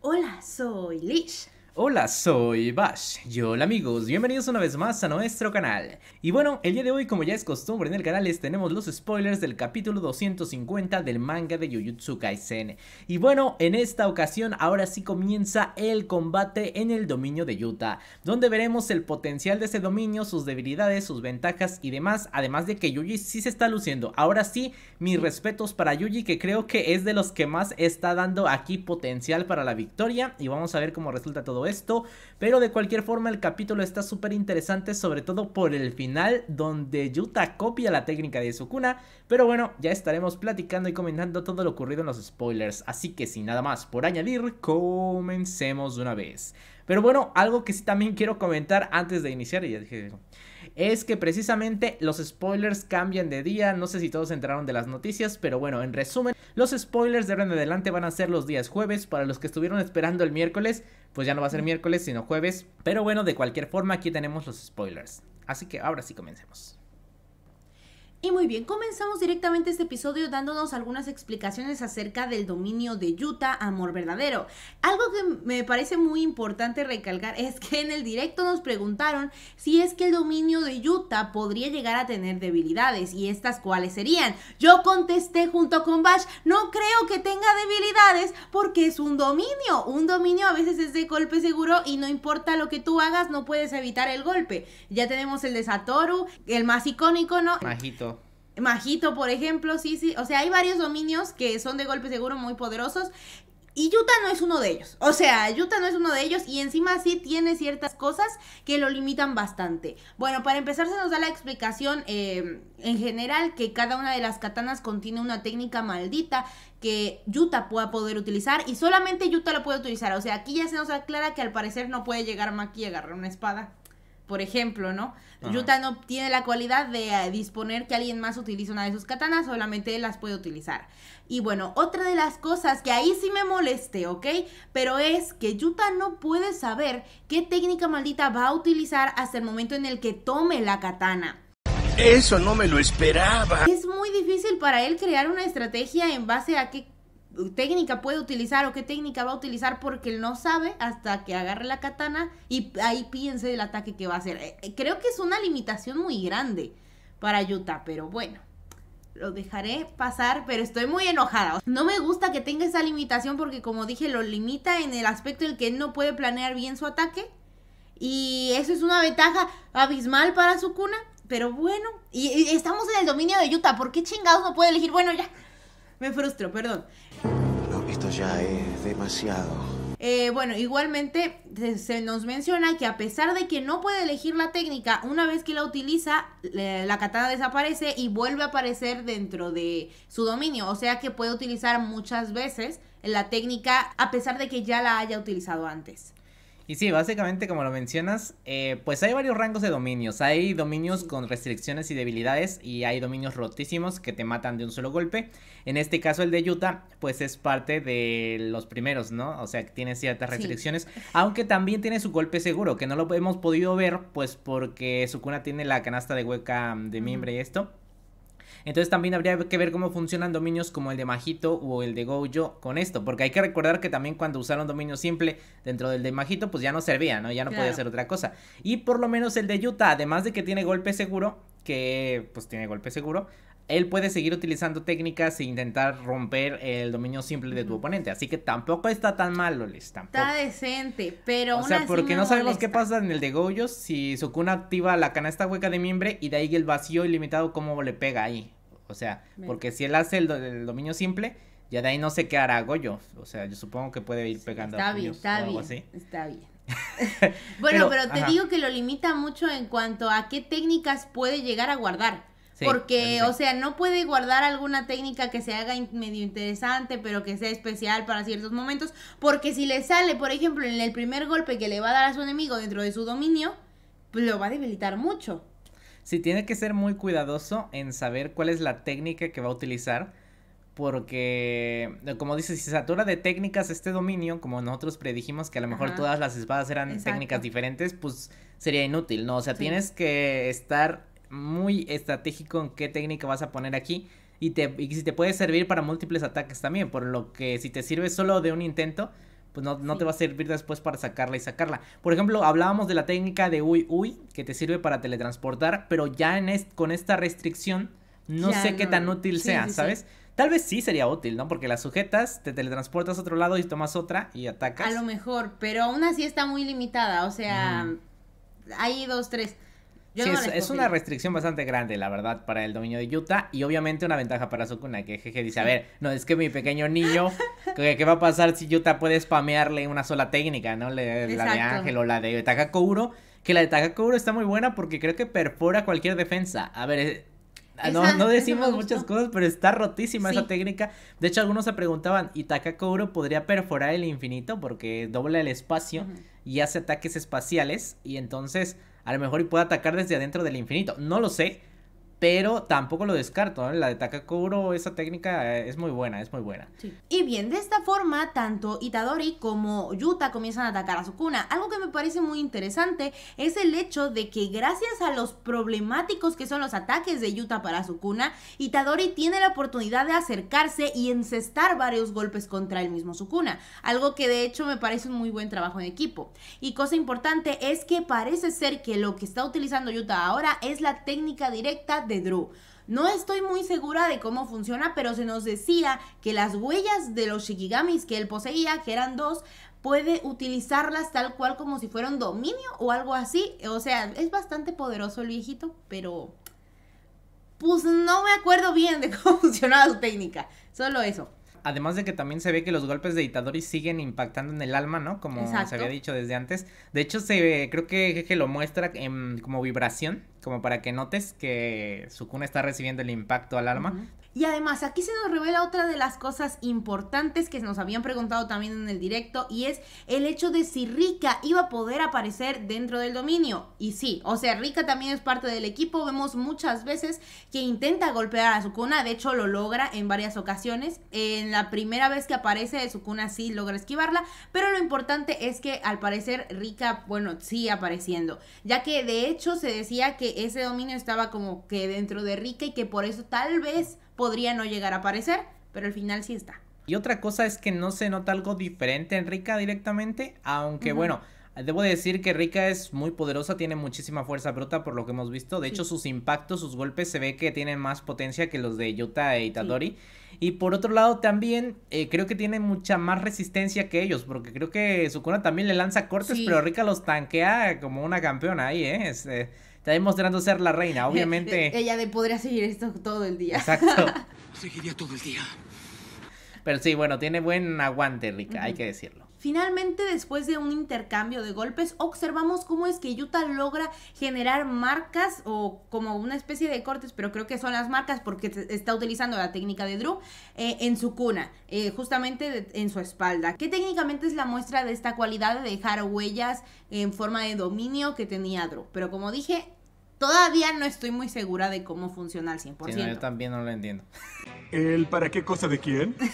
Hola, soy Lish. Hola, soy Bash. Y hola amigos, bienvenidos una vez más a nuestro canal. Y bueno, el día de hoy como ya es costumbre en el canal les tenemos los spoilers del capítulo 250 del manga de Jujutsu Kaisen. Y bueno, en esta ocasión ahora sí comienza el combate en el dominio de Yuta, donde veremos el potencial de ese dominio, sus debilidades, sus ventajas y demás, además de que Yuji sí se está luciendo. Ahora sí, mis respetos para Yuji que creo que es de los que más está dando aquí potencial para la victoria y vamos a ver cómo resulta todo esto esto. Pero de cualquier forma el capítulo está súper interesante, sobre todo por el final donde Yuta copia la técnica de Sukuna. Pero bueno, ya estaremos platicando y comentando todo lo ocurrido en los spoilers. Así que sin nada más por añadir, comencemos de una vez. Pero bueno, algo que sí también quiero comentar antes de iniciar, y ya dije es que precisamente los spoilers cambian de día. No sé si todos entraron de las noticias, pero bueno, en resumen, los spoilers de ahora en adelante van a ser los días jueves. Para los que estuvieron esperando el miércoles, pues ya no va a ser miércoles, sino jueves. Pero bueno, de cualquier forma, aquí tenemos los spoilers. Así que ahora sí comencemos. Y muy bien, comenzamos directamente este episodio dándonos algunas explicaciones acerca del dominio de Yuta, amor verdadero. Algo que me parece muy importante recalcar es que en el directo nos preguntaron si es que el dominio de Yuta podría llegar a tener debilidades y estas cuáles serían. Yo contesté junto con Bash, no creo que tenga debilidades porque es un dominio. Un dominio a veces es de golpe seguro y no importa lo que tú hagas, no puedes evitar el golpe. Ya tenemos el de Satoru, el más icónico, ¿no? Majito. Majito, por ejemplo, sí, sí. O sea, hay varios dominios que son de golpe seguro muy poderosos. Y Yuta no es uno de ellos. O sea, Yuta no es uno de ellos y encima sí tiene ciertas cosas que lo limitan bastante. Bueno, para empezar se nos da la explicación eh, en general que cada una de las katanas contiene una técnica maldita que Yuta pueda poder utilizar y solamente Yuta lo puede utilizar. O sea, aquí ya se nos aclara que al parecer no puede llegar Maki a agarrar una espada por ejemplo, ¿no? Yuta no tiene la cualidad de eh, disponer que alguien más utilice una de sus katanas, solamente él las puede utilizar. Y bueno, otra de las cosas que ahí sí me moleste, ¿ok? Pero es que Yuta no puede saber qué técnica maldita va a utilizar hasta el momento en el que tome la katana. Eso no me lo esperaba. Es muy difícil para él crear una estrategia en base a qué técnica puede utilizar o qué técnica va a utilizar porque él no sabe hasta que agarre la katana y ahí piense el ataque que va a hacer. Eh, eh, creo que es una limitación muy grande para Yuta, pero bueno. Lo dejaré pasar, pero estoy muy enojada. No me gusta que tenga esa limitación porque como dije, lo limita en el aspecto en el que él no puede planear bien su ataque. Y eso es una ventaja abismal para su cuna. Pero bueno, y, y estamos en el dominio de Yuta. ¿Por qué chingados no puede elegir? Bueno, ya. Me frustro, perdón esto ya es demasiado. Eh, bueno, igualmente se, nos menciona que a pesar de que no puede elegir la técnica, una vez que la utiliza, la katana desaparece y vuelve a aparecer dentro de su dominio. O sea que puede utilizar muchas veces la técnica a pesar de que ya la haya utilizado antes. Y sí, básicamente como lo mencionas, eh, pues hay varios rangos de dominios. Hay dominios con restricciones y debilidades y hay dominios rotísimos que te matan de un solo golpe. En este caso el de Yuta, pues es parte de los primeros, ¿no? O sea, tiene ciertas restricciones, aunque también tiene su golpe seguro, que no lo hemos podido ver, pues porque su cuna tiene la canasta de hueca mm, de mimbre y esto. Entonces también habría que ver cómo funcionan dominios como el de Majito o el de Gojo con esto, porque hay que recordar que también cuando usaron dominio simple dentro del de Majito, pues ya no servía, ¿no? Ya no podía hacer otra cosa. Y por lo menos el de Yuta, además de que tiene golpe seguro, que pues tiene golpe seguro, él puede seguir utilizando técnicas e intentar romper el dominio simple de tu oponente. Así que tampoco está tan mal, Lolis, Está decente, pero. O sea, porque no sabemos qué pasa en el de Goyos si Sukuna activa la canasta hueca de mimbre y de ahí el vacío ilimitado, cómo le pega ahí. O sea, porque si él hace el, dominio simple, ya de ahí no sé qué hará Goyo. O sea, yo supongo que puede ir pegando a bien, está algo bien, Está bien. bueno, pero, te digo que lo limita mucho en cuanto a qué técnicas puede llegar a guardar porque, o sea, no puede guardar alguna técnica que se haga medio interesante, pero que sea especial para ciertos momentos, porque si le sale, por ejemplo, en el primer golpe que le va a dar a su enemigo dentro de su dominio, pues lo va a debilitar mucho. Sí, tiene que ser muy cuidadoso en saber cuál es la técnica que va a utilizar, porque, eh, como dices, si se satura de técnicas este dominio, como nosotros predijimos que a lo mejor todas las espadas eran técnicas diferentes, pues sería inútil, ¿no? O sea, tienes que estar muy estratégico en qué técnica vas a poner aquí. Y, te, si te puede servir para múltiples ataques también. Por lo que si te sirve solo de un intento, pues no, te va a servir después para sacarla y sacarla. Por ejemplo, hablábamos de la técnica de Uy Uy, que te sirve para teletransportar, pero ya en con esta restricción, no sé qué tan útil sea, ¿sabes? Tal vez sí sería útil, ¿no? Porque la sujetas, te teletransportas a otro lado y tomas otra y atacas. A lo mejor, pero aún así está muy limitada, o sea, hay dos, tres sí, es, una restricción bastante grande, la verdad, para el dominio de Yuta, y obviamente una ventaja para Sukuna, que jeje dice, a ver, no, es que mi pequeño niño, ¿qué, va a pasar si Yuta puede spamearle una sola técnica, no? la de Ángel o la de Takakouro, que la de Takakouro está muy buena porque creo que perfora cualquier defensa. A ver, eh, no, decimos muchas cosas, pero está rotísima esa técnica. De hecho, algunos se preguntaban, ¿y Takakouro podría perforar el infinito? Porque dobla el espacio y hace ataques espaciales. Y entonces a lo mejor y puede atacar desde adentro del infinito. No lo sé pero tampoco lo descarto, La de Takakuro, esa técnica eh, es muy buena, es muy buena. Y bien, de esta forma, tanto Itadori como Yuta comienzan a atacar a Sukuna. Algo que me parece muy interesante es el hecho de que gracias a los problemáticos que son los ataques de Yuta para Sukuna, Itadori tiene la oportunidad de acercarse y encestar varios golpes contra el mismo Sukuna. Algo que de hecho me parece un muy buen trabajo en equipo. Y cosa importante es que parece ser que lo que está utilizando Yuta ahora es la técnica directa de Drew. No estoy muy segura de cómo funciona, pero se nos decía que las huellas de los Shikigamis que él poseía, que eran dos, puede utilizarlas tal cual como si fuera dominio o algo así. O sea, es bastante poderoso el viejito, pero pues no me acuerdo bien de cómo funcionaba su técnica. Solo eso. Además de que también se ve que los golpes de Itadori siguen impactando en el alma, ¿no? Como se había dicho desde antes. De hecho, se creo que, que lo muestra como vibración como para que notes que Sukuna está recibiendo el impacto al alma. Y además, aquí se nos revela otra de las cosas importantes que nos habían preguntado también en el directo, y es el hecho de si Rika iba a poder aparecer dentro del dominio. Y sí, o sea, Rika también es parte del equipo. Vemos muchas veces que intenta golpear a Sukuna, de hecho lo logra en varias ocasiones. En la primera vez que aparece, Sukuna sí logra esquivarla, pero lo importante es que al parecer Rika, bueno, sigue apareciendo, ya que de hecho se decía que ese dominio estaba como que dentro de Rika y que por eso tal vez podría no llegar a aparecer, pero al final sí está. Y otra cosa es que no se nota algo diferente en Rika directamente, aunque bueno, Debo decir que Rika es muy poderosa, tiene muchísima fuerza bruta por lo que hemos visto. De hecho, sus impactos, sus golpes se ve que tienen más potencia que los de Yuta e Itadori. Y por otro lado también eh, creo que tiene mucha más resistencia que ellos, porque creo que Sukuna también le lanza cortes, pero Rika los tanquea como una campeona ahí, eh este, está demostrando ser la reina. Obviamente. Ella de podría seguir esto todo el día. Exacto. Seguiría todo el día. Pero sí, bueno, tiene buen aguante, Rica, hay que decirlo. Finalmente, después de un intercambio de golpes, observamos cómo es que Yuta logra generar marcas o como una especie de cortes, pero creo que son las marcas porque está utilizando la técnica de Drew eh, en su cuna, eh, justamente en su espalda, que técnicamente es la muestra de esta cualidad de dejar huellas en forma de dominio que tenía Drew. Pero como dije, todavía no estoy muy segura de cómo funciona al 100%. Sí, yo también no lo entiendo. ¿El para qué cosa de quién?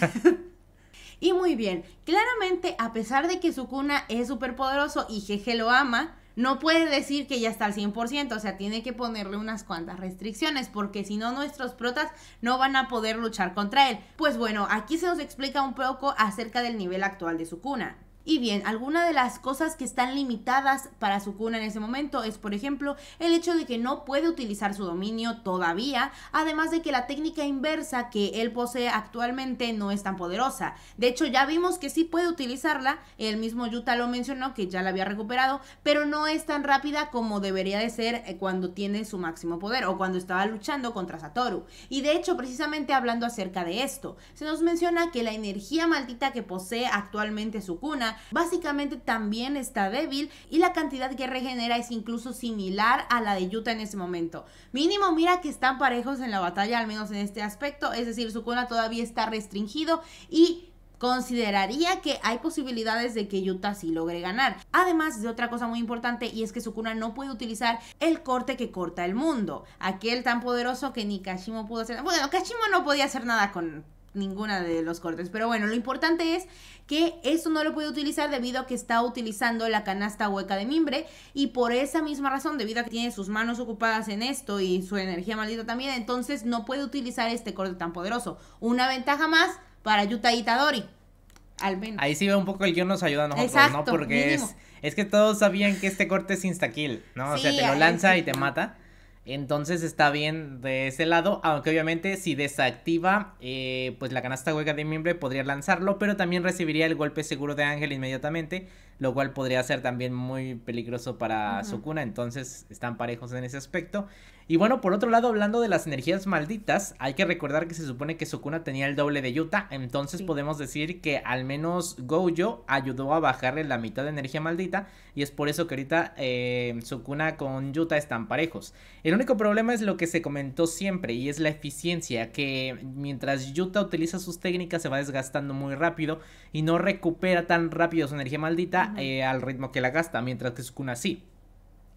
Y muy bien, claramente, a pesar de que su cuna es súper poderoso y Jeje lo ama, no puede decir que ya está al 100%, o sea, tiene que ponerle unas cuantas restricciones, porque si no, nuestros protas no van a poder luchar contra él. Pues bueno, aquí se nos explica un poco acerca del nivel actual de su cuna. Y bien, alguna de las cosas que están limitadas para su cuna en ese momento es, por ejemplo, el hecho de que no puede utilizar su dominio todavía, además de que la técnica inversa que él posee actualmente no es tan poderosa. De hecho, ya vimos que sí puede utilizarla, el mismo Yuta lo mencionó que ya la había recuperado, pero no es tan rápida como debería de ser eh, cuando tiene su máximo poder o cuando estaba luchando contra Satoru. Y de hecho, precisamente hablando acerca de esto, se nos menciona que la energía maldita que posee actualmente su cuna básicamente también está débil y la cantidad que regenera es incluso similar a la de Yuta en ese momento. Mínimo, mira que están parejos en la batalla, al menos en este aspecto, es decir, su todavía está restringido y consideraría que hay posibilidades de que Yuta sí logre ganar. Además de otra cosa muy importante y es que Sukuna no puede utilizar el corte que corta el mundo, aquel tan poderoso que ni Kashimo pudo hacer. Bueno, Kashimo no podía hacer nada con, ninguna de los cortes. Pero bueno, lo importante es que eso no lo puede utilizar debido a que está utilizando la canasta hueca de mimbre y por esa misma razón, debido a que tiene sus manos ocupadas en esto y su energía maldita también, entonces no puede utilizar este corte tan poderoso. Una ventaja más para Yuta Itadori. Al menos. Ahí sí ve un poco el guión nos ayuda a nosotros, ¿no? Porque es, que todos sabían que este corte es insta kill, ¿no? o sea, te lo lanza y te mata. Entonces está bien de ese lado, aunque obviamente si desactiva eh, pues la canasta hueca de Mimbre podría lanzarlo, pero también recibiría el golpe seguro de Ángel inmediatamente, lo cual podría ser también muy peligroso para Sukuna, entonces están parejos en ese aspecto. Y bueno, por otro lado, hablando de las energías malditas, hay que recordar que se supone que Sukuna tenía el doble de Yuta, entonces podemos decir que al menos Gojo ayudó a bajarle la mitad de energía maldita, y es por eso que ahorita eh, Sukuna con Yuta están parejos. El único problema es lo que se comentó siempre, y es la eficiencia, que mientras Yuta utiliza sus técnicas se va desgastando muy rápido y no recupera tan rápido su energía maldita, eh, al ritmo que la gasta, mientras que Sukuna sí.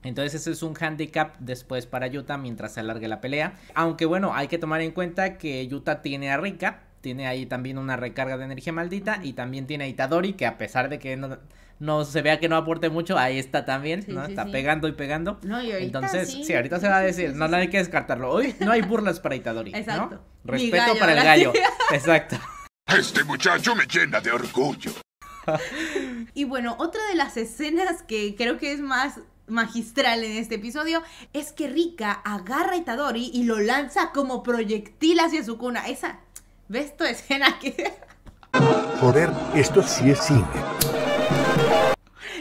Entonces ese es un handicap después para Yuta mientras se alargue la pelea. Aunque bueno, hay que tomar en cuenta que Yuta tiene a Rika, tiene ahí también una recarga de energía maldita y también tiene a Itadori que a pesar de que no, se vea que no aporte mucho, ahí está también, ¿no? está pegando y pegando. Entonces, sí, ahorita se va a decir, no, hay que descartarlo. Hoy no hay burlas para Itadori, Exacto. Respeto para el gallo. Exacto. Este muchacho me llena de orgullo. y bueno, otra de las escenas que creo que es más magistral en este episodio es que Rika agarra a Itadori y lo lanza como proyectil hacia su cuna. Esa, ¿ves tu escena que... Joder, esto sí es cine.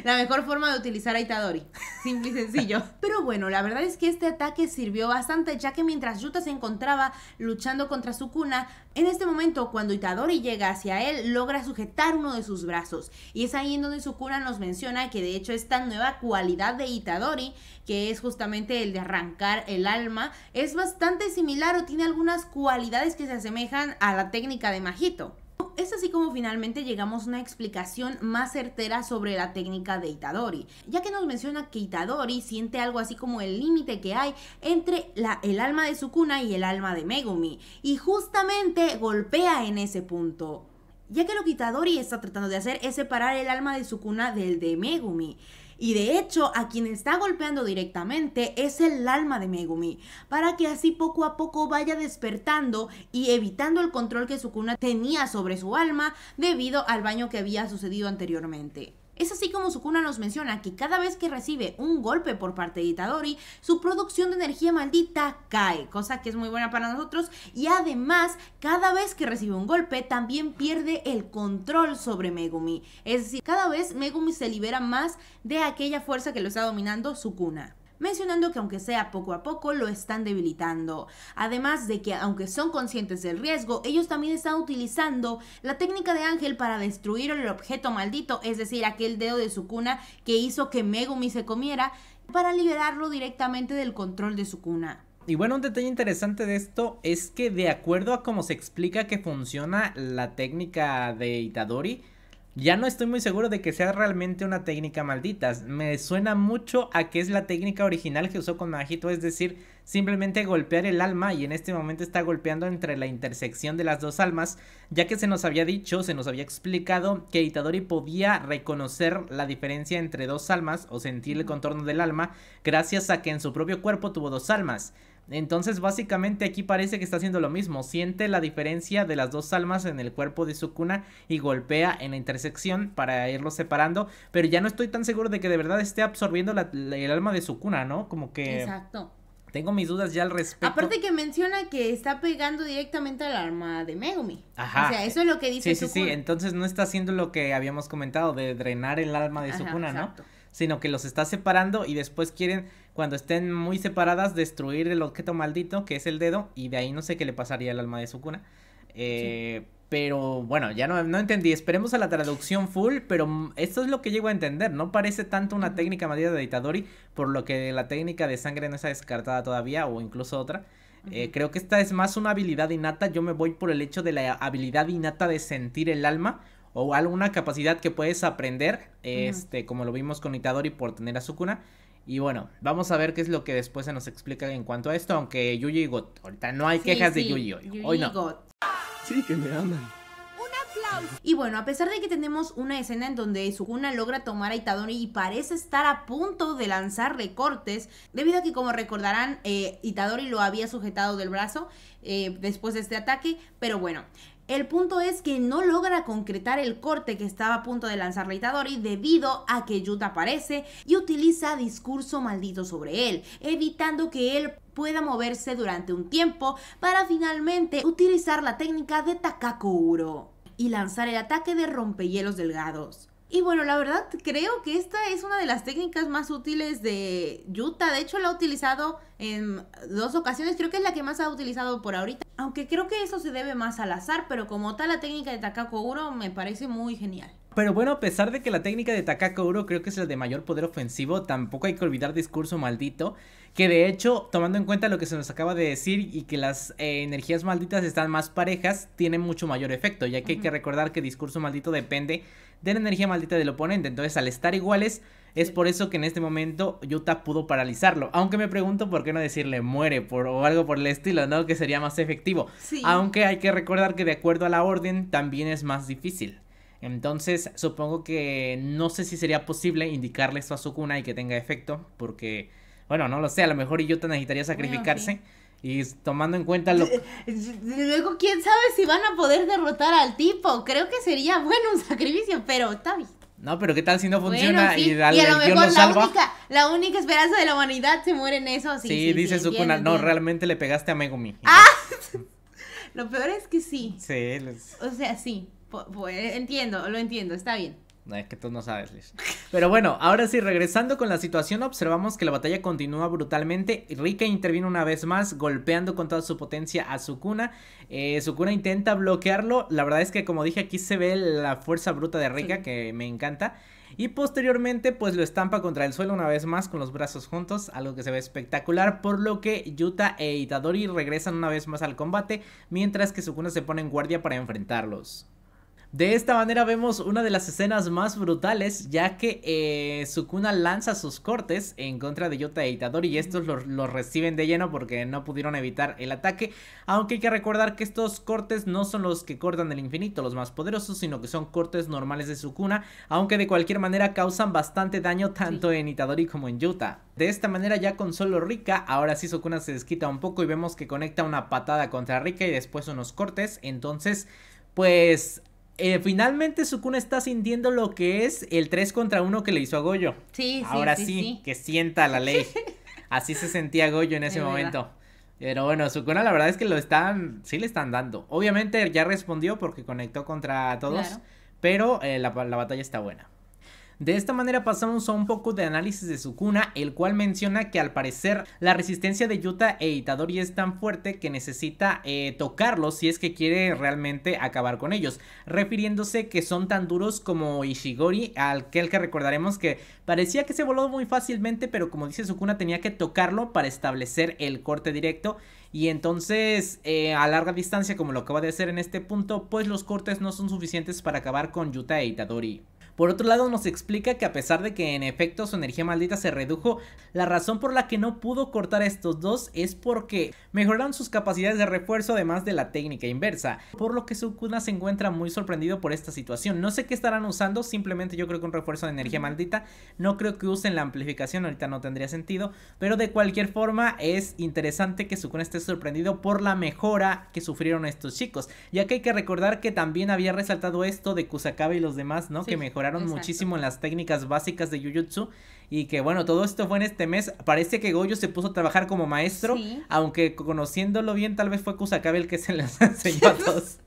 La mejor forma de utilizar a Itadori. Simple y sencillo. Pero bueno, la verdad es que este ataque sirvió bastante, ya que mientras Yuta se encontraba luchando contra Sukuna, en este momento, cuando Itadori llega hacia él, logra sujetar uno de sus brazos. Y es ahí en donde Sukuna nos menciona que de hecho esta nueva cualidad de Itadori, que es justamente el de arrancar el alma, es bastante similar o tiene algunas cualidades que se asemejan a la técnica de Majito es así como finalmente llegamos a una explicación más certera sobre la técnica de Itadori, ya que nos menciona que Itadori siente algo así como el límite que hay entre el alma de Sukuna y el alma de Megumi, y justamente golpea en ese punto. Ya que lo que Itadori está tratando de hacer es separar el alma de Sukuna del de Megumi. Y de hecho, a quien está golpeando directamente es el alma de Megumi, para que así poco a poco vaya despertando y evitando el control que Sukuna tenía sobre su alma debido al baño que había sucedido anteriormente. Es así como Sukuna nos menciona que cada vez que recibe un golpe por parte de Itadori, su producción de energía maldita cae, cosa que es muy buena para nosotros, y además, cada vez que recibe un golpe, también pierde el control sobre Megumi. Es decir, cada vez Megumi se libera más de aquella fuerza que lo está dominando Sukuna mencionando que aunque sea poco a poco lo están debilitando. Además de que aunque son conscientes del riesgo, ellos también están utilizando la técnica de Ángel para destruir el objeto maldito, es decir, aquel dedo de su cuna que hizo que Megumi se comiera, para liberarlo directamente del control de su cuna. Y bueno, un detalle interesante de esto es que de acuerdo a cómo se explica que funciona la técnica de Itadori, ya no estoy muy seguro de que sea realmente una técnica maldita. Me suena mucho a que es la técnica original que usó con Majito, es decir, simplemente golpear el alma y en este momento está golpeando entre la intersección de las dos almas, ya que se nos había dicho, se nos había explicado que Itadori podía reconocer la diferencia entre dos almas o sentir el contorno del alma gracias a que en su propio cuerpo tuvo dos almas. Entonces básicamente aquí parece que está haciendo lo mismo, siente la diferencia de las dos almas en el cuerpo de Sukuna y golpea en la intersección para irlos separando, pero ya no estoy tan seguro de que de verdad esté absorbiendo el alma de Sukuna, ¿no? Como que... Exacto. Tengo mis dudas ya al respecto. Aparte que menciona que está pegando directamente al alma de Megumi. Ajá. O sea, eso es lo que dice Sí, Sukuna. sí, sí, entonces no está haciendo lo que habíamos comentado de drenar el alma de su Sukuna, ¿no? sino que los está separando y después quieren, cuando estén muy separadas, destruir el objeto maldito que es el dedo y de ahí no sé qué le pasaría al alma de Sukuna. Eh, Pero bueno, ya no, no, entendí. Esperemos a la traducción full, pero esto es lo que llego a entender. No parece tanto una técnica maldita de Itadori, por lo que la técnica de sangre no está descartada todavía, o incluso otra. Eh, creo que esta es más una habilidad innata. Yo me voy por el hecho de la habilidad innata de sentir el alma, o alguna capacidad que puedes aprender, este, como lo vimos con Itadori por tener a Sukuna. Y bueno, vamos a ver qué es lo que después se nos explica en cuanto a esto, aunque Yuji y Got, ahorita no hay quejas de Yuji hoy. Yuji hoy no. Sí, que me aman. Y bueno, a pesar de que tenemos una escena en donde Sukuna logra tomar a Itadori y parece estar a punto de lanzar recortes, debido a que como recordarán, eh, Itadori lo había sujetado del brazo eh, después de este ataque, pero bueno, el punto es que no logra concretar el corte que estaba a punto de lanzar Itadori debido a que Yuta aparece y utiliza discurso maldito sobre él, evitando que él pueda moverse durante un tiempo para finalmente utilizar la técnica de Takako y lanzar el ataque de rompehielos delgados. Y bueno, la verdad creo que esta es una de las técnicas más útiles de Yuta De hecho, la ha utilizado en dos ocasiones. Creo que es la que más ha utilizado por ahorita. Aunque creo que eso se debe más al azar, pero como tal la técnica de Takako Uro me parece muy genial. Pero bueno, a pesar de que la técnica de Takako creo que es la de mayor poder ofensivo, tampoco hay que olvidar discurso maldito. Que de hecho, tomando en cuenta lo que se nos acaba de decir y que las eh, energías malditas están más parejas, tiene mucho mayor efecto, ya que hay que recordar que discurso maldito depende de la energía maldita del oponente. Entonces, al estar iguales, es por eso que en este momento Yuta pudo paralizarlo. Aunque me pregunto por qué no decirle muere por, o algo por el estilo, ¿no? Que sería más efectivo. Sí. Aunque hay que recordar que de acuerdo a la orden también es más difícil. Entonces, supongo que no sé si sería posible indicarle esto a Sukuna y que tenga efecto, porque, bueno, no lo sé, a lo mejor Yuta necesitaría sacrificarse. Y tomando en cuenta lo... Eh, luego, quién sabe si van a poder derrotar al tipo. Creo que sería bueno un sacrificio, pero está No, pero ¿qué tal si no funciona y, dale, a lo mejor la, Única, esperanza de la humanidad se muere en eso. Sí, dice Sukuna, no, realmente le pegaste a Megumi. Ah, lo peor es que sí. Sí. O sea, sí. Eh, entiendo, lo entiendo, está bien. No, es que tú no sabes, Liz. Pero bueno, ahora sí, regresando con la situación, observamos que la batalla continúa brutalmente. Rika interviene una vez más, golpeando con toda su potencia a Sukuna. Eh, Sukuna intenta bloquearlo. La verdad es que, como dije, aquí se ve la fuerza bruta de Rika, que me encanta. Y posteriormente, pues lo estampa contra el suelo una vez más con los brazos juntos, algo que se ve espectacular, por lo que Yuta e Itadori regresan una vez más al combate, mientras que Sukuna se pone en guardia para enfrentarlos. De esta manera vemos una de las escenas más brutales, ya que eh, Sukuna lanza sus cortes en contra de Yuta e Itadori y estos los reciben de lleno porque no pudieron evitar el ataque, aunque hay que recordar que estos cortes no son los que cortan el infinito, los más poderosos, sino que son cortes normales de Sukuna, aunque de cualquier manera causan bastante daño tanto en Itadori como en Yuta. De esta manera ya con solo Rika, ahora sí Sukuna se desquita un poco y vemos que conecta una patada contra Rika y después unos cortes, entonces pues eh, finalmente Sukuna está sintiendo lo que es el 3 contra uno que le hizo a Goyo. Sí, Ahora sí, que sienta la ley. Así se sentía Goyo en ese momento. Pero bueno, Sukuna la verdad es que lo están, sí le están dando. Obviamente ya respondió porque conectó contra todos, pero eh, la batalla está buena. De esta manera pasamos a un poco de análisis de Sukuna, el cual menciona que al parecer la resistencia de Yuta e Itadori es tan fuerte que necesita eh, tocarlo si es que quiere realmente acabar con ellos, refiriéndose que son tan duros como Ishigori, aquel que recordaremos que parecía que se voló muy fácilmente, pero como dice Sukuna tenía que tocarlo para establecer el corte directo y entonces eh, a larga distancia como lo acaba de hacer en este punto, pues los cortes no son suficientes para acabar con Yuta e Itadori. Por otro lado, nos explica que a pesar de que en efecto su energía maldita se redujo, la razón por la que no pudo cortar estos dos es porque mejoraron sus capacidades de refuerzo además de la técnica inversa, por lo que Sukuna se encuentra muy sorprendido por esta situación. No sé qué estarán usando, simplemente yo creo que un refuerzo de energía maldita, no creo que usen la amplificación, ahorita no tendría sentido, pero de cualquier forma es interesante que Sukuna esté sorprendido por la mejora que sufrieron estos chicos, ya que hay que recordar que también había resaltado esto de Kusakabe y los demás, ¿no? Que mejor muchísimo en las técnicas básicas de jitsu Y que bueno, todo esto fue en este mes. Parece que Goyo se puso a trabajar como maestro, aunque conociéndolo bien, tal vez fue Kusakabe el que se las enseñó a todos.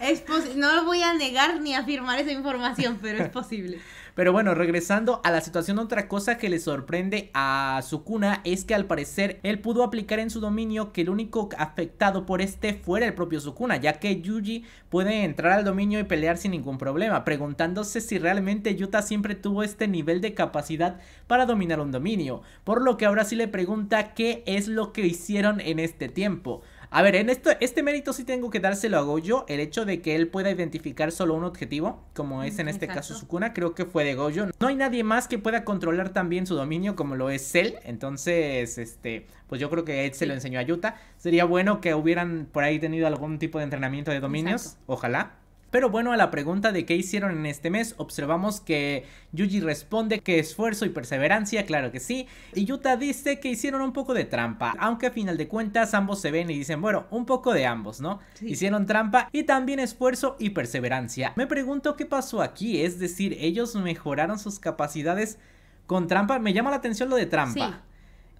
Es no voy a negar ni afirmar esa información, pero es posible. Pero bueno, regresando a la situación, otra cosa que le sorprende a Sukuna es que al parecer él pudo aplicar en su dominio que el único afectado por este fuera el propio Sukuna, ya que Yuji puede entrar al dominio y pelear sin ningún problema, preguntándose si realmente Yuta siempre tuvo este nivel de capacidad para dominar un dominio, por lo que ahora sí le pregunta qué es lo que hicieron en este tiempo. A ver, en esto, este mérito sí tengo que dárselo a Gojo. El hecho de que él pueda identificar solo un objetivo, como es en este caso caso Sukuna, creo que fue de Gojo. No hay nadie más que pueda controlar también su dominio como lo es él, Entonces, este, pues yo creo que él se lo enseñó a Yuta. Sería bueno que hubieran por ahí tenido algún tipo de entrenamiento de dominios. Ojalá. Pero bueno, a la pregunta de qué hicieron en este mes, observamos que Yuji responde que esfuerzo y perseverancia, claro que sí. Y Yuta dice que hicieron un poco de trampa, aunque a final de cuentas ambos se ven y dicen, bueno, un poco de ambos, ¿no? Hicieron trampa y también esfuerzo y perseverancia. Me pregunto qué pasó aquí, es decir, ellos mejoraron sus capacidades con trampa. Me llama la atención lo de trampa.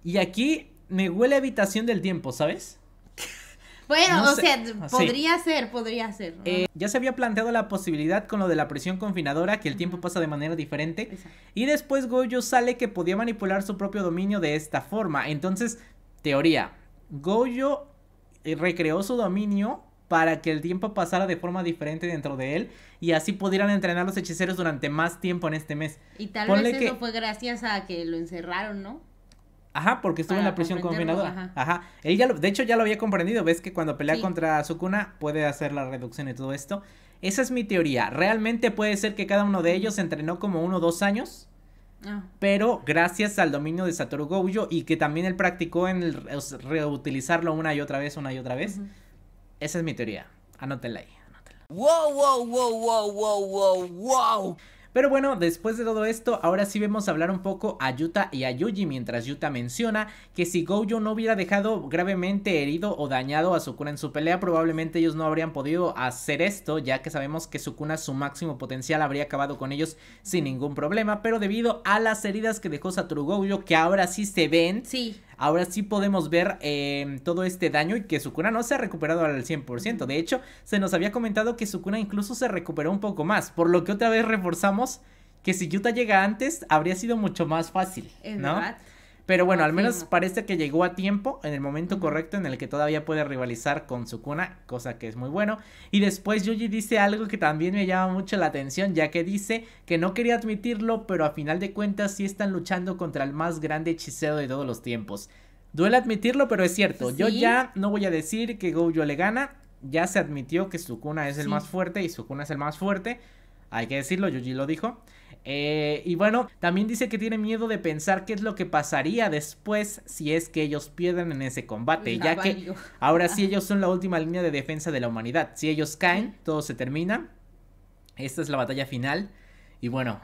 Y aquí me huele a habitación del tiempo, ¿sabes? Bueno, o sea, podría ser, podría ser. Eh, ya se había planteado la posibilidad con lo de la presión confinadora, que el tiempo pasa de manera diferente. Y después Gojo sale que podía manipular su propio dominio de esta forma. Entonces, teoría, Goyo eh, recreó su dominio para que el tiempo pasara de forma diferente dentro de él y así pudieran entrenar los hechiceros durante más tiempo en este mes. Y tal vez eso fue gracias a que lo encerraron, ¿no? Ajá, porque estuvo en la prisión combinadora. Ajá. ya de hecho ya lo había comprendido, ves que cuando pelea contra Sukuna puede hacer la reducción y todo esto. Esa es mi teoría. Realmente puede ser que cada uno de ellos entrenó como uno o dos años. Ah. Pero gracias al dominio de Satoru Gojo y que también él practicó en reutilizarlo una y otra vez, una y otra vez. Esa es mi teoría. Anótela ahí. Wow, wow, wow, wow, wow, wow, wow. Pero bueno, después de todo esto, ahora sí vemos hablar un poco a Yuta y a Yuji mientras Yuta menciona que si Gojo no hubiera dejado gravemente herido o dañado a Sukuna en su pelea, probablemente ellos no habrían podido hacer esto, ya que sabemos que Sukuna su máximo potencial habría acabado con ellos sin ningún problema, pero debido a las heridas que dejó Satoru Gojo, que ahora sí se ven, sí ahora sí podemos ver em, todo este daño y que Sukuna no se ha recuperado al 100%. De hecho, se nos había comentado que Sukuna incluso se recuperó un poco más, por lo que otra vez reforzamos que si Yuta llega antes habría sido mucho más fácil, ¿no? Pero bueno, al menos parece que llegó a tiempo, en el momento correcto en el que todavía puede rivalizar con Sukuna, cosa que es muy bueno. Y después Yuji dice algo que también me llama mucho la atención, ya que dice que no quería admitirlo, pero a final de cuentas sí están luchando contra el más grande hechicero de todos los tiempos. Duele admitirlo, pero es cierto. Pues Yo ya no voy a decir que Gojo le gana. Ya se admitió que Sukuna es el más fuerte y Sukuna es el más fuerte. Hay que decirlo, Yuji lo dijo. Eh, y bueno, también dice que tiene miedo de pensar qué es lo que pasaría después si es que ellos pierden en ese combate, ya que ahora sí ellos son la última línea de defensa de la humanidad. Si ellos caen, todo se termina. Esta es la batalla final. Y bueno,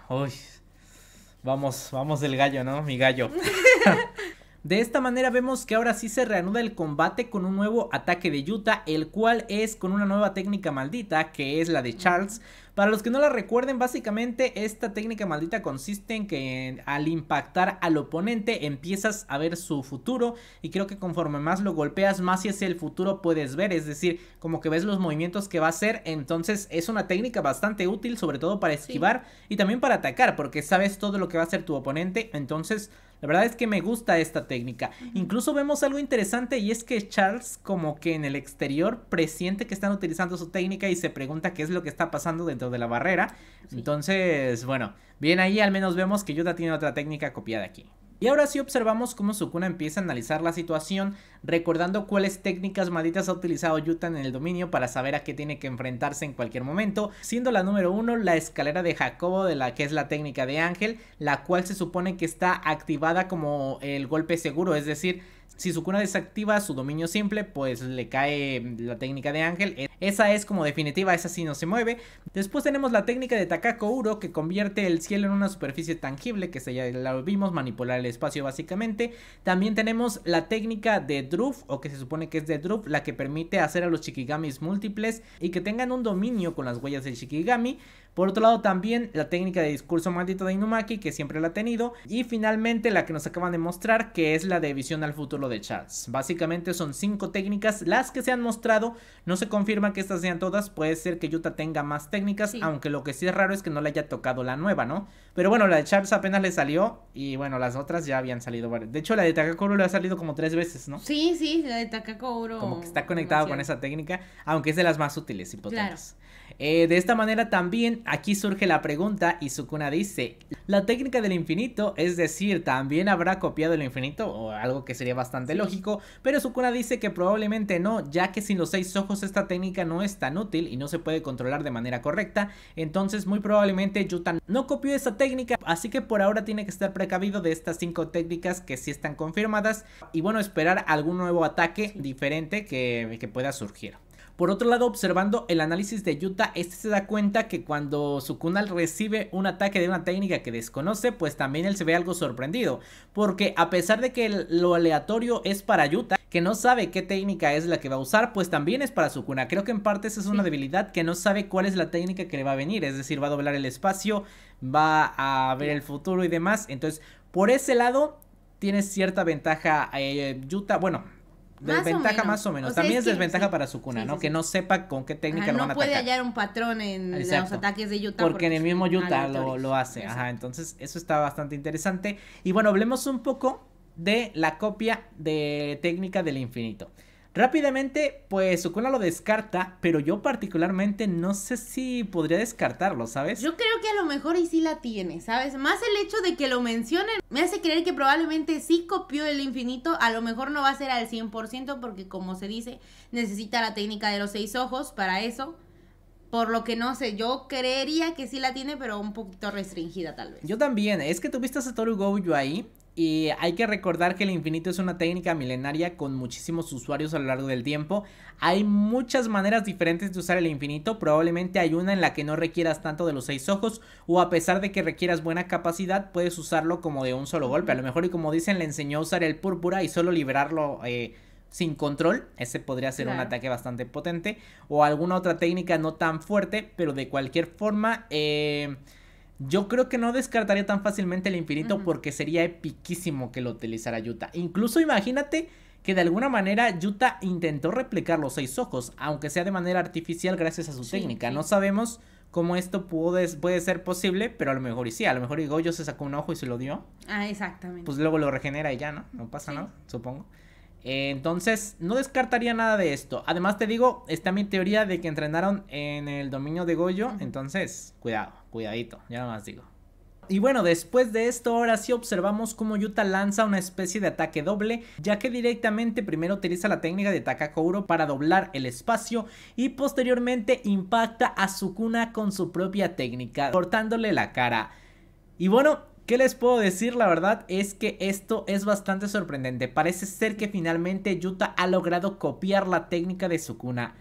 vamos, vamos del gallo, ¿no? Mi gallo. De esta manera vemos que ahora sí se reanuda el combate con un nuevo ataque de Yuta, el cual es con una nueva técnica maldita, que es la de Charles. Para los que no la recuerden, básicamente esta técnica maldita consiste en que al impactar al oponente empiezas a ver su futuro y creo que conforme más lo golpeas, más si es el futuro puedes ver, es decir, como que ves los movimientos que va a hacer, entonces es una técnica bastante útil, sobre todo para esquivar y también para atacar, porque sabes todo lo que va a hacer tu oponente, entonces la verdad es que me gusta esta técnica. Incluso vemos algo interesante y es que Charles como que en el exterior presiente que están utilizando su técnica y se pregunta qué es lo que está pasando dentro de la barrera. Entonces, bueno, bien ahí al menos vemos que Yoda tiene otra técnica copiada aquí. Y ahora sí observamos cómo Sukuna empieza a analizar la situación, recordando cuáles técnicas malditas ha utilizado Yuta en el dominio para saber a qué tiene que enfrentarse en cualquier momento, siendo la número uno la escalera de Jacobo, de la que es la técnica de Ángel, la cual se supone que está activada como el golpe seguro, es decir, si su cuna desactiva su dominio simple, pues le cae la técnica de Ángel. E, esa es como definitiva, esa sí no se mueve. Después tenemos la técnica de Takako Uro que convierte el cielo en una superficie tangible, que ya la vimos, manipular el espacio básicamente. También tenemos la técnica de Druf, o que se supone que es de Druf, la que permite hacer a los Shikigamis múltiples y que tengan un dominio con las huellas del Shikigami. Por otro lado también la técnica de discurso maldito de Inumaki que siempre la ha tenido. Y finalmente la que nos acaban de mostrar que es la de visión al futuro de Chats. Básicamente son cinco técnicas las que se han mostrado. No se confirma que estas sean todas. Puede ser que Yuta tenga más técnicas. Aunque lo que sí es raro es que no le haya tocado la nueva, ¿no? Pero bueno, la de Chats apenas le salió. Y bueno, las otras ya habían salido varias. De hecho, la de Takakoro le ha salido como tres veces, ¿no? Sí, sí, la de Takakoro. Como que está conectado con esa técnica. Aunque es de las más útiles y potentes. Claro. Eh, de esta manera también aquí surge la pregunta y Sukuna dice, ¿la técnica del infinito, es decir, también habrá copiado el infinito? O algo que sería bastante lógico, pero Sukuna dice que probablemente no, ya que sin los seis ojos esta técnica no es tan útil y no se puede controlar de manera correcta, entonces muy probablemente Yutan no copió esa técnica, así que por ahora tiene que estar precavido de estas cinco técnicas que sí están confirmadas y bueno, esperar algún nuevo ataque diferente que pueda surgir. Por otro lado, observando el análisis de Yuta, este se da cuenta que cuando Sukuna recibe un ataque de una técnica que desconoce, pues también él se ve algo sorprendido, porque a pesar de que lo aleatorio es para Yuta, que no sabe qué técnica es la que va a usar, pues también es para Sukuna. Creo que en parte esa es una debilidad que no sabe cuál es la técnica que le va a venir, es decir, va a doblar el espacio, va a ver el futuro y demás. Entonces, por ese lado, tiene cierta ventaja Yuta. Eh, bueno, Desventaja más o menos. También es, desventaja para su cuna ¿no? que no sepa con qué técnica lo van a atacar. No puede hallar un patrón en los ataques de Utah. Porque, en el mismo Utah lo, hace. Ajá, entonces eso está bastante interesante. Y bueno, hablemos un poco de la copia de técnica del infinito. Rápidamente, pues cola lo descarta, pero yo particularmente no sé si podría descartarlo, ¿sabes? Yo creo que a lo mejor y sí la tiene, ¿sabes? Más el hecho de que lo mencionen me hace creer que probablemente sí copió el infinito, a lo mejor no va a ser al 100% porque como se dice, necesita la técnica de los seis ojos para eso. Por lo que no sé, yo creería que sí la tiene, pero un poquito restringida tal vez. Yo también, es que tuviste a Satoru Gojo ahí y hay que recordar que el infinito es una técnica milenaria con muchísimos usuarios a lo largo del tiempo. Hay muchas maneras diferentes de usar el infinito. Probablemente hay una en la que no requieras tanto de los seis ojos. O a pesar de que requieras buena capacidad, puedes usarlo como de un solo golpe. A lo mejor, y como dicen, le enseñó a usar el púrpura y solo liberarlo. Eh, sin control, ese podría ser un ataque bastante potente, o alguna otra técnica no tan fuerte, pero de cualquier forma, eh, yo creo que no descartaría tan fácilmente el infinito porque sería epiquísimo que lo utilizara Yuta. Incluso imagínate que de alguna manera Yuta intentó replicar los seis ojos, aunque sea de manera artificial gracias a su técnica. No sabemos cómo esto puede, puede ser posible, pero a lo mejor y sí, a lo mejor y Goyo se sacó un ojo y se lo dio. Ah, exactamente. Pues luego lo regenera y ya, ¿no? No pasa nada, supongo entonces, no descartaría nada de esto. Además, te digo, está mi teoría de que entrenaron en el dominio de Goyo. Entonces, cuidado, cuidadito, ya nada más digo. Y bueno, después de esto, ahora sí observamos cómo Yuta lanza una especie de ataque doble, ya que directamente primero utiliza la técnica de Takakouro para doblar el espacio y posteriormente impacta a Sukuna con su propia técnica, cortándole la cara. Y bueno, ¿Qué les puedo decir? La verdad es que esto es bastante sorprendente. Parece ser que finalmente Yuta ha logrado copiar la técnica de Sukuna.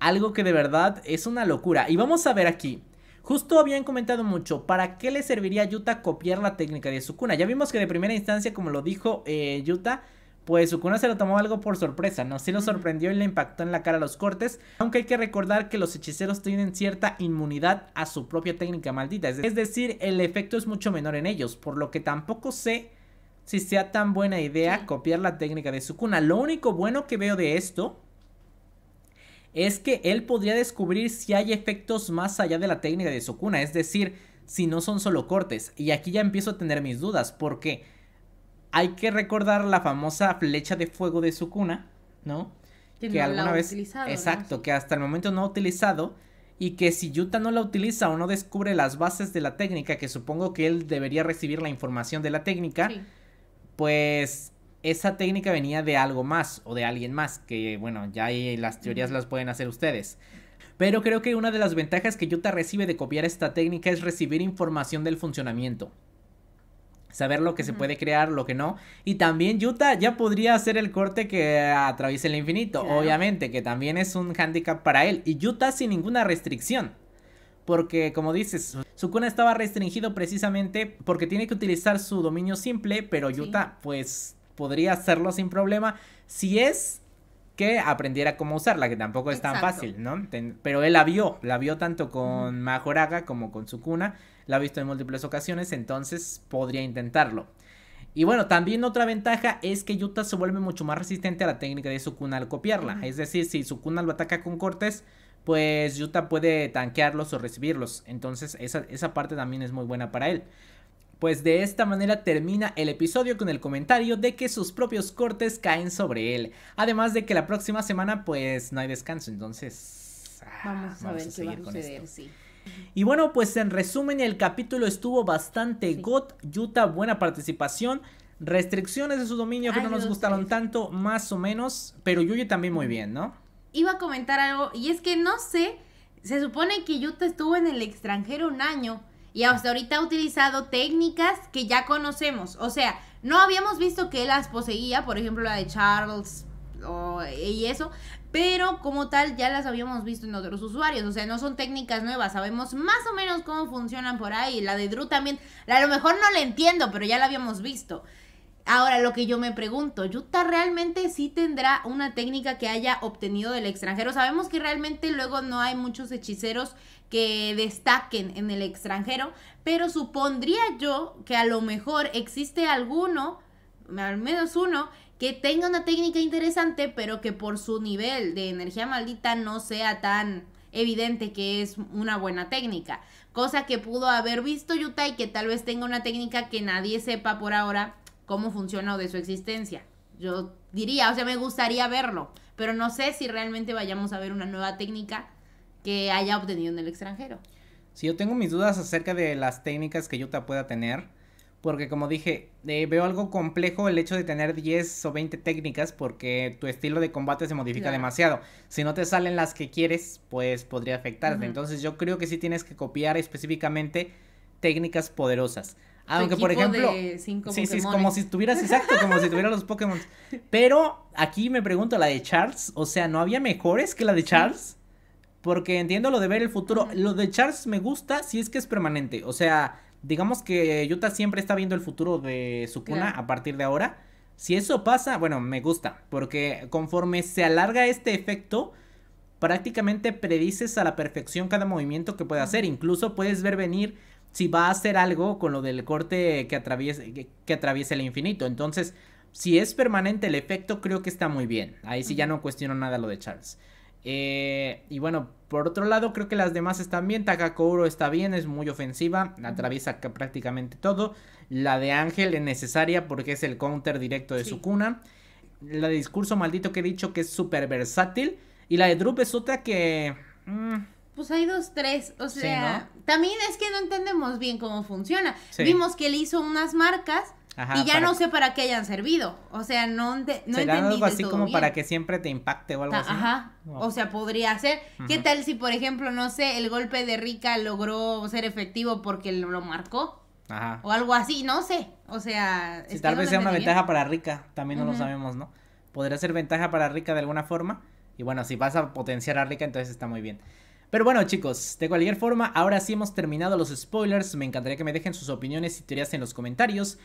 Algo que de verdad es una locura. Y vamos a ver aquí. Justo habían comentado mucho, ¿para qué le serviría a Yuta copiar la técnica de Sukuna? Ya vimos que de primera instancia, como lo dijo eh, Yuta, pues Sukuna se lo tomó algo por sorpresa, ¿no? Sí lo sorprendió y le impactó en la cara los cortes, aunque hay que recordar que los hechiceros tienen cierta inmunidad a su propia técnica maldita, es decir, el efecto es mucho menor en ellos, por lo que tampoco sé si sea tan buena idea copiar la técnica de Sukuna. Lo único bueno que veo de esto es que él podría descubrir si hay efectos más allá de la técnica de Sukuna, es decir, si no son solo cortes, y aquí ya empiezo a tener mis dudas, porque hay que recordar la famosa flecha de fuego de Sukuna, ¿no? Que, no alguna la vez... Utilizado, exacto, que hasta el momento no ha utilizado y que si Yuta no la utiliza o no descubre las bases de la técnica, que supongo que él debería recibir la información de la técnica, pues esa técnica venía de algo más o de alguien más, que bueno, ya ahí las teorías las pueden hacer ustedes. Pero creo que una de las ventajas que Yuta recibe de copiar esta técnica es recibir información del funcionamiento saber lo que se puede crear, lo que no. Y también Yuta ya podría hacer el corte que atraviesa el infinito, obviamente, que también es un hándicap para él. Y Yuta sin ninguna restricción. Porque, como dices, su cuna estaba restringido precisamente porque tiene que utilizar su dominio simple, pero Yuta, pues, podría hacerlo sin problema. Si es que aprendiera cómo usarla, que tampoco es tan fácil, ¿no? pero él la vio, la vio tanto con Majoraga como con su cuna la ha visto en múltiples ocasiones, entonces podría intentarlo. Y bueno, también otra ventaja es que Yuta se vuelve mucho más resistente a la técnica de Sukuna al copiarla. Es decir, si Sukuna lo ataca con cortes, pues Yuta puede tanquearlos o recibirlos. Entonces esa, parte también es muy buena para él. Pues de esta manera termina el episodio con el comentario de que sus propios cortes caen sobre él. Además de que la próxima semana pues no hay descanso, entonces... Ah, vamos, a ver va a suceder, y bueno, pues en resumen, el capítulo estuvo bastante god got. Yuta buena participación. Restricciones de su dominio que no nos gustaron tanto, más o menos. Pero Yuya también muy bien, ¿no? Iba a comentar algo, y es que no sé. Se supone que Yuta estuvo en el extranjero un año. Y hasta ahorita ha utilizado técnicas que ya conocemos. O sea, no habíamos visto que él las poseía, por ejemplo, la de Charles y eso pero como tal ya las habíamos visto en otros usuarios, o sea, no son técnicas nuevas, sabemos más o menos cómo funcionan por ahí, la de Drew también, a lo mejor no la entiendo, pero ya la habíamos visto. Ahora, lo que yo me pregunto, ¿Yuta realmente sí tendrá una técnica que haya obtenido del extranjero? Sabemos que realmente luego no hay muchos hechiceros que destaquen en el extranjero, pero supondría yo que a lo mejor existe alguno, al menos uno, que tenga una técnica interesante, pero que por su nivel de energía maldita no sea tan evidente que es una buena técnica. Cosa que pudo haber visto Yuta y que tal vez tenga una técnica que nadie sepa por ahora cómo funciona o de su existencia. Yo diría, o sea, me gustaría verlo, pero no sé si realmente vayamos a ver una nueva técnica que haya obtenido en el extranjero. Si sí, yo tengo mis dudas acerca de las técnicas que Yuta pueda tener, porque como dije, eh, veo algo complejo el hecho de tener 10 o 20 técnicas porque tu estilo de combate se modifica demasiado. Si no te salen las que quieres, pues podría afectarte. Entonces yo creo que sí tienes que copiar específicamente técnicas poderosas. Aunque por ejemplo, sí, sí, es como si estuvieras exacto, como si tuvieras los Pokémon. Pero aquí me pregunto la de Charles, o sea, ¿no había mejores que la de Charles? Porque entiendo lo de ver el futuro. Lo de Charles me gusta si es que es permanente. O sea, digamos que Utah siempre está viendo el futuro de su cuna a partir de ahora. Si eso pasa, bueno, me gusta, porque conforme se alarga este efecto, prácticamente predices a la perfección cada movimiento que puede hacer. Incluso puedes ver venir si va a hacer algo con lo del corte que atraviesa el infinito. Entonces, si es permanente el efecto, creo que está muy bien. Ahí sí ya no cuestiono nada lo de Charles. Eh, y bueno, por otro lado, creo que las demás están bien. Takakouro está bien, es muy ofensiva, atraviesa prácticamente todo. La de Ángel es necesaria porque es el counter directo de su cuna. La de discurso maldito que he dicho que es súper versátil. Y la de Drupe es otra que. Mm, pues hay dos, tres. O sea, también es que no entendemos bien cómo funciona. Vimos que él hizo unas marcas y ya no sé para qué hayan servido. O sea, no, de, no entendí algo así como para que siempre te impacte o algo ah, así. Ajá. O sea, podría ser. ¿Qué tal si, por ejemplo, no sé, el golpe de Rica logró ser efectivo porque lo, marcó? Ajá. O algo así, no sé. O sea. Si tal vez sea una ventaja para Rica, también no lo sabemos, ¿no? Podría ser ventaja para Rica de alguna forma. Y bueno, si vas a potenciar a Rica, entonces está muy bien. Pero bueno chicos, de cualquier forma, ahora sí hemos terminado los spoilers, me encantaría que me dejen sus opiniones y teorías en los comentarios.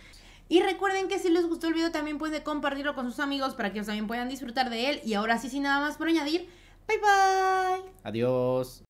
Y recuerden que si les gustó el video también pueden compartirlo con sus amigos para que ellos también puedan disfrutar de él. Y ahora sí, sin nada más por añadir, bye bye. Adiós.